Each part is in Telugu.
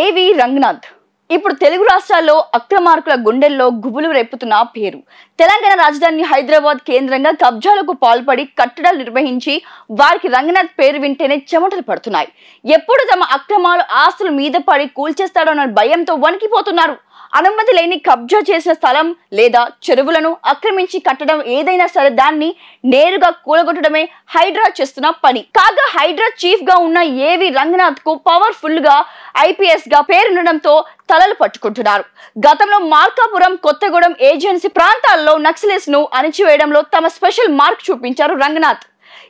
ఏవి రంగనాథ్ ఇప్పుడు తెలుగు రాష్ట్రాల్లో అక్రమార్కుల గుండెల్లో గుబులు రేపుతున్న పేరు తెలంగాణ రాజధాని హైదరాబాద్ కేంద్రంగా కబ్జాలకు పాల్పడి కట్టడాలు నిర్వహించి వారికి రంగనాథ్ పేరు వింటేనే చెమటలు పడుతున్నాయి ఎప్పుడు తమ అక్రమాలు ఆస్తుల మీద పడి కూల్చేస్తాడో అన్న భయంతో వణికిపోతున్నారు అనుమతి లేని కబ్జా చేసిన స్థలం లేదా చెరువులను ఆక్రమించి కట్టడం ఏదైనా సరే దాన్ని నేరుగా కూలగొట్టడమే హైడ్రా చేస్తున్న పని కాగా హైడ్రా చీఫ్ గా ఉన్న ఏవి రంగనాథ్ కు పవర్ఫుల్ గా ఐపీఎస్ గా పేరుండడంతో తలలు పట్టుకుంటున్నారు గతంలో మార్కాపురం కొత్తగూడెం ఏజెన్సీ ప్రాంతాల్లో నక్సలిస్ట్ ను అణిచివేయడంలో తమ స్పెషల్ మార్క్ చూపించారు రంగనాథ్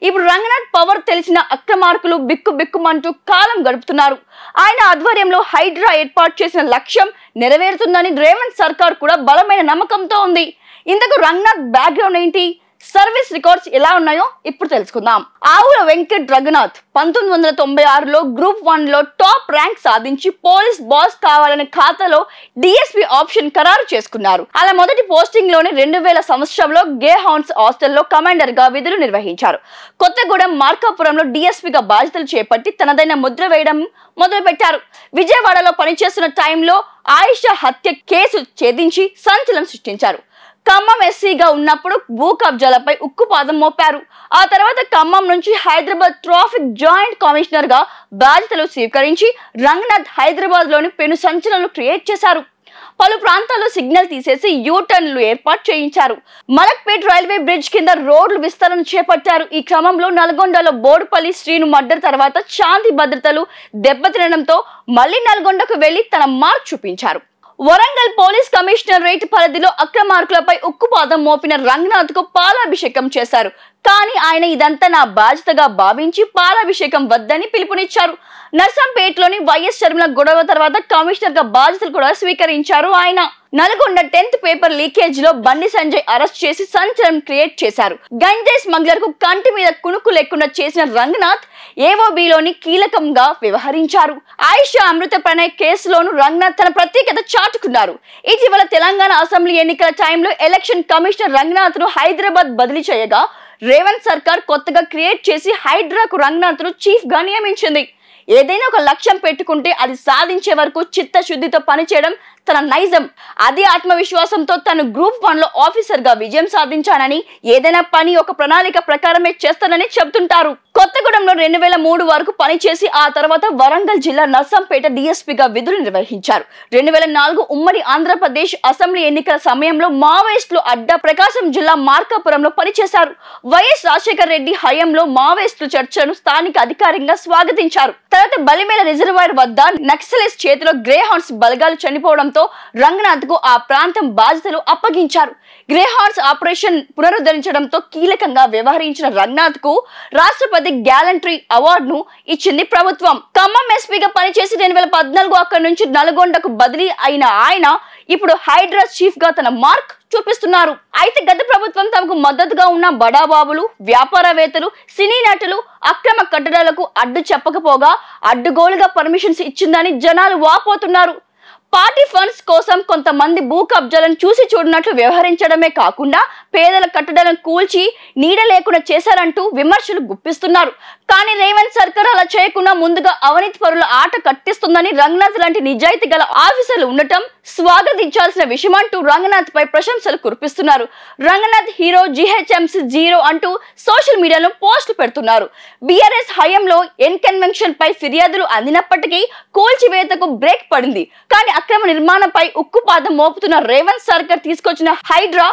ఇప్పుడు రంగనాథ్ పవర్ తెలిసిన అక్రమార్కులు బిక్కు బిక్కుమంటూ కాలం గడుపుతున్నారు ఆయన ఆధ్వర్యంలో హైడ్రా ఏర్పాటు చేసిన లక్ష్యం నెరవేరుతుందని రేవంత్ సర్కార్ కూడా బలమైన నమ్మకంతో ఉంది ఇంతకు రంగనాథ్ బ్యాక్గ్రౌండ్ ఏంటి సర్వీస్ రికార్డ్స్ ఎలా ఉన్నాయో ఇప్పుడు తెలుసుకుందాం ఆవుల వెంకట్ రఘునాథ్ పంతొమ్మిది వందల తొంభై ఆరులో గ్రూప్ వన్ లో టాప్ ర్యాంక్ సాధించి పోలీస్ బాస్ కావాలనే ఖాతాలో డిఎస్పీ ఆప్షన్ ఖరారు చేసుకున్నారు అలా మొదటి పోస్టింగ్ లోని రెండు వేల సంవత్సరంలో గే హౌన్స్ హాస్టల్లో కమాండర్ గా విధులు నిర్వహించారు కొత్తగూడెం మార్కాపురంలో డిఎస్పీగా బాధ్యతలు చేపట్టి తనదైన ముద్ర వేయడం మొదలుపెట్టారు విజయవాడలో పనిచేస్తున్న టైంలో ఆయిషా హత్య కేసు ఛేదించి సంచలనం సృష్టించారు ఖమ్మం ఎస్సీగా ఉన్నప్పుడు భూ కబ్జాలపై ఉక్కుపాదం మోపారు ఆ తర్వాత ఖమ్మం నుంచి హైదరాబాద్ ట్రాఫిక్ జాయింట్ కమిషనర్ గా బాధ్యతలు స్వీకరించి రంగనాథ్ హైదరాబాద్ లోని పెను సంచలనలు క్రియేట్ చేశారు పలు ప్రాంతాల్లో సిగ్నల్ తీసేసి యూటర్న్లు ఏర్పాటు చేయించారు మలక్పేట్ రైల్వే బ్రిడ్జ్ కింద రోడ్లు విస్తరణ చేపట్టారు ఈ క్రమంలో నల్గొండలో బోడుపల్లి శ్రీను మర్డర్ తర్వాత శాంతి భద్రతలు దెబ్బతినడంతో మళ్లీ నల్గొండకు వెళ్లి తన మార్క్ చూపించారు వరంగల్ పోలీస్ కమిషనరేట్ పరిధిలో అక్రమార్కులపై ఉక్కుపాదం మోపిన రంగనాథ్ కు పాలాభిషేకం చేశారు కానీ ఆయన ఇదంతా నా బాధ్యతగా భావించి పాలాభిషేకం వద్దని పిలుపునిచ్చారు నర్సంపేటలోని వైఎస్ శర్మల గొడవ తర్వాత కమిషనర్ గా బాధ్యతలు కూడా స్వీకరించారు ఆయన నల్గొండ టెన్త్ పేపర్ లీకేజ్ లో బండి సంజయ్ అరెస్ట్ చేసి సంచలనం క్రియేట్ చేశారు గంజాయి స్మగ్లర్ కు కంటి మీద కునుకు లేకుండా చేసిన రంగనాథ్ ఏఓబిలోని కీలకంగా వ్యవహరించారు ఆయుష అమృత ప్రణయ్ కేసులోనూ రంగనాథ్ తన ప్రత్యేకత చాటుకున్నారు ఇటీవల తెలంగాణ అసెంబ్లీ ఎన్నికల టైంలో ఎలక్షన్ కమిషనర్ రంగనాథ్ ను హైదరాబాద్ బదిలీ చేయగా రేవంత్ సర్కార్ కొత్తగా క్రియేట్ చేసి హైడ్రాకు చీఫ్ చీఫ్గా నియమించింది ఏదైనా ఒక లక్ష్యం పెట్టుకుంటే అది సాధించే వరకు చిత్తశుద్ధితో పనిచేయడం తన నైజం అదే ఆత్మవిశ్వాసంతో తను గ్రూప్ ఆఫీసర్ గా విజయం సాధించానని ఏదైనా పని ఒక ప్రణాళిక ప్రకారమే చేస్తానని చెబుతుంటారు కొత్తగూడెంలో రెండు వేల మూడు వరకు పనిచేసి ఆ తర్వాత వరంగల్ జిల్లా నర్సంపేట డిఎస్పీగా విధులు నిర్వహించారు రెండు వేల నాలుగు ఉమ్మడి ఆంధ్రప్రదేశ్ అసెంబ్లీ ఎన్నికల సమయంలో మావోయిస్టులు అడ్డా ప్రకాశం జిల్లా మార్కాపురంలో పనిచేశారు వైఎస్ రాజశేఖర రెడ్డి హయాంలో మావోయిస్టుల చర్చను స్థానిక అధికారికంగా స్వాగతించారు తర్వాత బలిమేల రిజర్వాయర్ వద్ద నక్సలిస్ట్ చేతిలో గ్రే హౌన్స్ బలగాలు చనిపోవడం కావడంతో రంగనాథ్ కు ఆ ప్రాంతం బాధ్యతలు అప్పగించారు గ్రేహార్స్ ఆపరేషన్ పునరుద్ధరించడంతో కీలకంగా వ్యవహరించిన రంగనాథ్ కు రాష్ట్రపతి గ్యాలంట్రీ అవార్డును ఇచ్చింది ప్రభుత్వం ఖమ్మం ఎస్పీగా పనిచేసి రెండు వేల పద్నాలుగు అక్కడి నుంచి నల్గొండకు బదిలీ అయిన ఆయన ఇప్పుడు హైడ్రా చీఫ్ గా తన మార్క్ చూపిస్తున్నారు అయితే గత ప్రభుత్వం తమకు మద్దతుగా ఉన్న బడాబాబులు వ్యాపారవేత్తలు సినీ నటులు అక్రమ కట్టడాలకు అడ్డు చెప్పకపోగా అడ్డుగోలుగా పర్మిషన్స్ ఇచ్చిందని జనాలు వాపోతున్నారు పార్టీ ఫండ్స్ కోసం కొంతమంది భూ కబ్జాలను చూసి చూడనట్లు వ్యవహరించడమే కాకుండా పేదల కట్టడాలను కూల్చి నీడ లేకుండా చేశారంటూ విమర్శలు గుప్పిస్తున్నారు కానీ రేవంత్ సర్కార్ అలా చేయకుండా ముందుగా అవినీతి పరుల ఆట కట్టిస్తుందని రంగనాథ్ లాంటి నిజాయితీ గల ఆఫీసర్లు ఉండటం స్వాగతించాల్సిన విషయం అంటూ రంగనాథ్ పై ప్రశంసలు కురిపిస్తున్నారు రంగనాథ్ హీరో జిహెచ్ఎంసి జీరో అంటూ సోషల్ మీడియాలో పోస్టులు పెడుతున్నారు బిఆర్ఎస్ హయంలో ఎన్ కన్వెన్షన్ పై ఫిర్యాదులు అందినప్పటికీ కూల్చివేతకు బ్రేక్ పడింది కానీ అక్రమ నిర్మాణంపై ఉక్కుపాదం మోపుతున్న రేవంత్ సర్కార్ తీసుకొచ్చిన హైడ్రా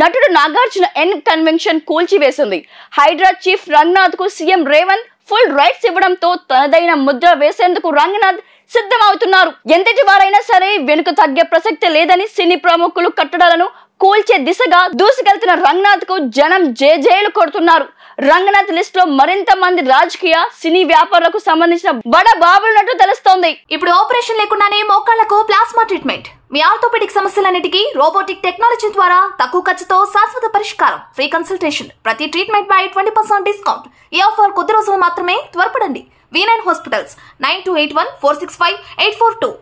నటుడు నాగార్జున ఎన్ కన్వెన్షన్ కూల్చివేసింది హైడ్రా చీఫ్ రంగనాథ్ కు సీఎం రేవంత్ ఫుల్ రైట్స్ ఇవ్వడంతో తనదైన ముద్ర వేసేందుకు రంగనాథ్ సిద్ధమవుతున్నారు ఎంతటి వారైనా సరే వెనుక తగ్గే ప్రసక్తి లేదని సినీ ప్రముఖులు కట్టడాలను కూల్చే దిశగా దూసుకెళ్తున్న రంగనాథ్ కు జనం జేజేలు కొడుతున్నారు రంగనాథ్ లిస్ట్ లో మరింత మంది రాజకీయ సినీ వ్యాపారులకు సంబంధించిన బడ బాబులున్నట్టు తెలుస్తోంది ఇప్పుడు ఆపరేషన్ లేకుండానే మోకాళ్లకు ప్లాస్మా ట్రీట్మెంట్ మీ ఆర్థోపెడిక్ సమస్యలన్నిటికీ రోబోటిక్ టెక్నాలజీ ద్వారా తక్కువ ఖర్చుతో శాశ్వత పరిష్కారం ఫ్రీ కన్సల్టేషన్ ప్రతి treatment by twenty percent discount ఈ ఆఫర్ కొద్ది రోజులు మాత్రమే త్వరపడండి V nine hospitals nine two eight one four six five eight four two